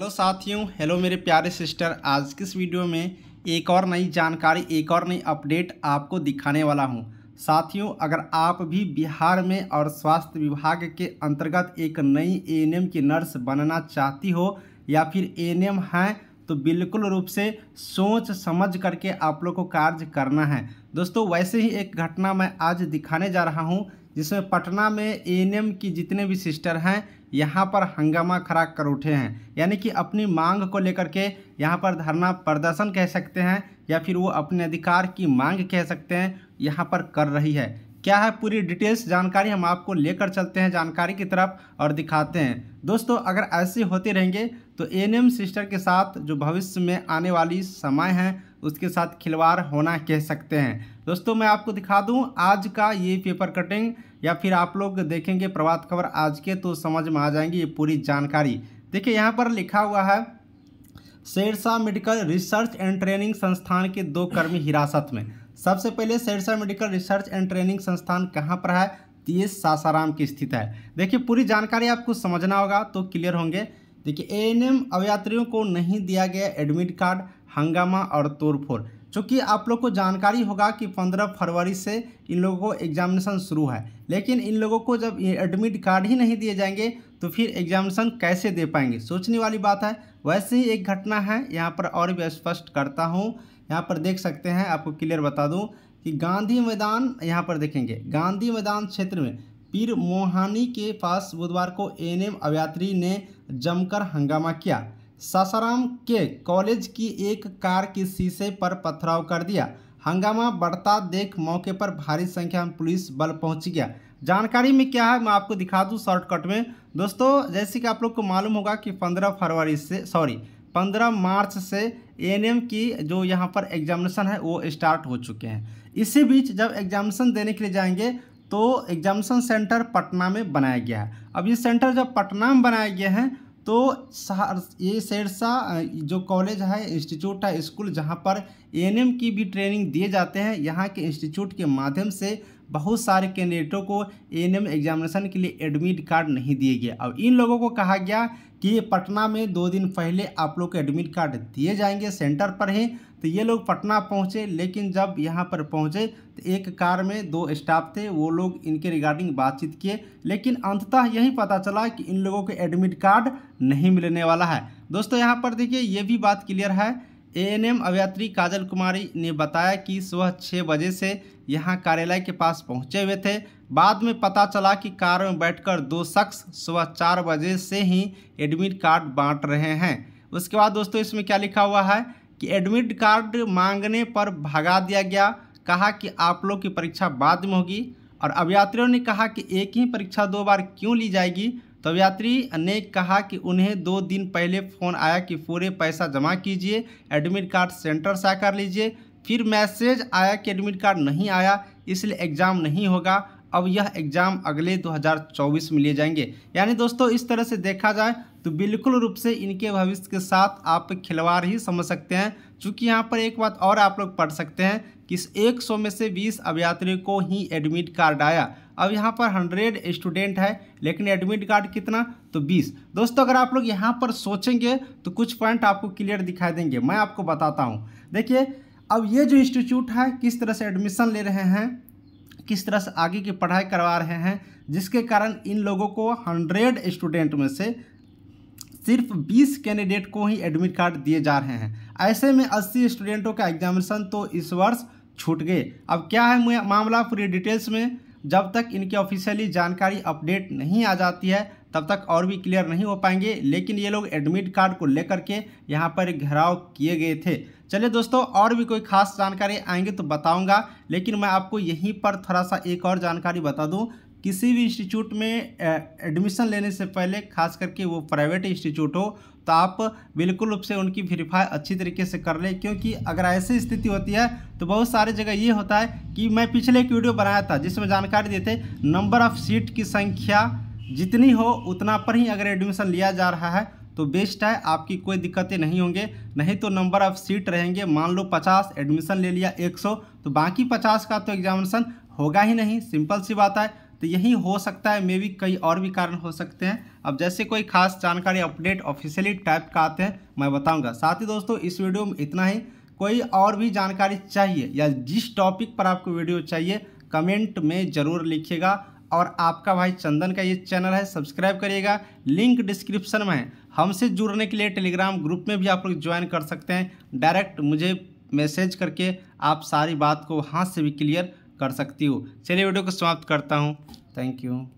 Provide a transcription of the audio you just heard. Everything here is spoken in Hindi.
हेलो तो साथियों हेलो मेरे प्यारे सिस्टर आज किस वीडियो में एक और नई जानकारी एक और नई अपडेट आपको दिखाने वाला हूं साथियों अगर आप भी बिहार में और स्वास्थ्य विभाग के अंतर्गत एक नई एएनएम की नर्स बनना चाहती हो या फिर एएनएम हैं तो बिल्कुल रूप से सोच समझ करके आप लोग को कार्य करना है दोस्तों वैसे ही एक घटना मैं आज दिखाने जा रहा हूँ जिसमें पटना में एएनएम की जितने भी सिस्टर हैं यहाँ पर हंगामा खड़ा कर उठे हैं यानी कि अपनी मांग को लेकर के यहाँ पर धरना प्रदर्शन कह सकते हैं या फिर वो अपने अधिकार की मांग कह सकते हैं यहाँ पर कर रही है क्या है पूरी डिटेल्स जानकारी हम आपको लेकर चलते हैं जानकारी की तरफ और दिखाते हैं दोस्तों अगर ऐसे होते रहेंगे तो एन सिस्टर के साथ जो भविष्य में आने वाली समय है उसके साथ खिलवाड़ होना कह सकते हैं दोस्तों मैं आपको दिखा दूं आज का ये पेपर कटिंग या फिर आप लोग देखेंगे प्रभात खबर आज के तो समझ में आ जाएंगी ये पूरी जानकारी देखिए यहाँ पर लिखा हुआ है Shershah medical research and training संस्थान के दो कर्मी हिरासत में सबसे पहले Shershah medical research and training संस्थान कहाँ पर है तो ये सासाराम की स्थित है देखिए पूरी जानकारी आपको समझना होगा तो क्लियर होंगे देखिए एएनएम अवयात्रियों को नहीं दिया गया एडमिट कार्ड हंगामा और तोड़फोड़ चूँकि आप लोग को जानकारी होगा कि पंद्रह फरवरी से इन लोगों को एग्जामिनेशन शुरू है लेकिन इन लोगों को जब एडमिट कार्ड ही नहीं दिए जाएंगे तो फिर एग्जामिनेशन कैसे दे पाएंगे सोचने वाली बात है वैसे ही एक घटना है यहाँ पर और भी स्पष्ट करता हूँ यहाँ पर देख सकते हैं आपको क्लियर बता दूँ कि गांधी मैदान यहाँ पर देखेंगे गांधी मैदान क्षेत्र में पीर मोहानी के पास बुधवार को एन एम ने जमकर हंगामा किया सासाराम के कॉलेज की एक कार के शीशे पर पथराव कर दिया हंगामा बढ़ता देख मौके पर भारी संख्या में पुलिस बल पहुंच गया जानकारी में क्या है मैं आपको दिखा दूं शॉर्टकट में दोस्तों जैसे कि आप लोग को मालूम होगा कि 15 फरवरी से सॉरी 15 मार्च से एएनएम की जो यहाँ पर एग्जामिनेशन है वो स्टार्ट हो चुके हैं इसी बीच जब एग्जामिनेशन देने के लिए जाएंगे तो एग्जामिनेशन सेंटर पटना में बनाया गया है अब ये सेंटर जब पटना में बनाया गया है तो ये शेरशाह जो कॉलेज है इंस्टीट्यूट है स्कूल जहाँ पर एएनएम की भी ट्रेनिंग दिए जाते हैं यहाँ के इंस्टीट्यूट के माध्यम से बहुत सारे कैंडिडेटों को ए एग्जामिनेशन के लिए एडमिट कार्ड नहीं दिए गए अब इन लोगों को कहा गया कि पटना में दो दिन पहले आप लोग को एडमिट कार्ड दिए जाएंगे सेंटर पर ही तो ये लोग पटना पहुंचे लेकिन जब यहाँ पर पहुंचे तो एक कार में दो स्टाफ थे वो लोग इनके रिगार्डिंग बातचीत किए लेकिन अंततः यही पता चला कि इन लोगों को एडमिट कार्ड नहीं मिलने वाला है दोस्तों यहाँ पर देखिए ये भी बात क्लियर है एएनएम अभियात्री काजल कुमारी ने बताया कि सुबह छः बजे से यहां कार्यालय के पास पहुंचे हुए थे बाद में पता चला कि कार में बैठकर दो शख्स सुबह चार बजे से ही एडमिट कार्ड बांट रहे हैं उसके बाद दोस्तों इसमें क्या लिखा हुआ है कि एडमिट कार्ड मांगने पर भगा दिया गया कहा कि आप लोग की परीक्षा बाद में होगी और अभियात्रियों ने कहा कि एक ही परीक्षा दो बार क्यों ली जाएगी तब यात्री ने कहा कि उन्हें दो दिन पहले फ़ोन आया कि पूरे पैसा जमा कीजिए एडमिट कार्ड सेंटर से कर लीजिए फिर मैसेज आया कि एडमिट कार्ड नहीं आया इसलिए एग्ज़ाम नहीं होगा अब यह एग्ज़ाम अगले 2024 में लिए जाएंगे यानी दोस्तों इस तरह से देखा जाए तो बिल्कुल रूप से इनके भविष्य के साथ आप खिलवाड़ ही समझ सकते हैं चूँकि यहाँ पर एक बात और आप लोग पढ़ सकते हैं कि इस एक सौ में से बीस अभ्यात्रियों को ही एडमिट कार्ड आया अब यहाँ पर हंड्रेड स्टूडेंट है लेकिन एडमिट कार्ड कितना तो बीस दोस्तों अगर आप लोग यहाँ पर सोचेंगे तो कुछ पॉइंट आपको क्लियर दिखाई देंगे मैं आपको बताता हूँ देखिए अब ये जो इंस्टीट्यूट है किस तरह से एडमिशन ले रहे हैं किस तरह से आगे की पढ़ाई करवा रहे हैं जिसके कारण इन लोगों को हंड्रेड स्टूडेंट में से सिर्फ 20 कैंडिडेट को ही एडमिट कार्ड दिए जा रहे हैं ऐसे में 80 स्टूडेंटों का एग्जामिनेशन तो इस वर्ष छूट गए अब क्या है मामला पूरी डिटेल्स में जब तक इनकी ऑफिशियली जानकारी अपडेट नहीं आ जाती है तब तक और भी क्लियर नहीं हो पाएंगे लेकिन ये लोग एडमिट कार्ड को लेकर के यहाँ पर घेराव किए गए थे चलिए दोस्तों और भी कोई खास जानकारी आएंगे तो बताऊंगा लेकिन मैं आपको यहीं पर थोड़ा सा एक और जानकारी बता दूं किसी भी इंस्टीट्यूट में एडमिशन लेने से पहले खास करके वो प्राइवेट इंस्टीट्यूट हो तो आप बिल्कुल रूप से उनकी वेरीफाई अच्छी तरीके से कर लें क्योंकि अगर ऐसी स्थिति होती है तो बहुत सारी जगह ये होता है कि मैं पिछले एक वीडियो बनाया था जिसमें जानकारी देते नंबर ऑफ़ सीट की संख्या जितनी हो उतना पर ही अगर एडमिशन लिया जा रहा है तो बेस्ट है आपकी कोई दिक्कतें नहीं होंगे नहीं तो नंबर ऑफ सीट रहेंगे मान लो 50 एडमिशन ले लिया 100 तो बाकी 50 का तो एग्जामिनेशन होगा ही नहीं सिंपल सी बात है तो यही हो सकता है मे भी कई और भी कारण हो सकते हैं अब जैसे कोई खास जानकारी अपडेट ऑफिशियली टाइप का आते हैं मैं बताऊँगा साथ ही दोस्तों इस वीडियो में इतना ही कोई और भी जानकारी चाहिए या जिस टॉपिक पर आपको वीडियो चाहिए कमेंट में ज़रूर लिखिएगा और आपका भाई चंदन का ये चैनल है सब्सक्राइब करिएगा लिंक डिस्क्रिप्शन में है हमसे जुड़ने के लिए टेलीग्राम ग्रुप में भी आप लोग ज्वाइन कर सकते हैं डायरेक्ट मुझे मैसेज करके आप सारी बात को हाथ से भी क्लियर कर सकती हो चलिए वीडियो को समाप्त करता हूँ थैंक यू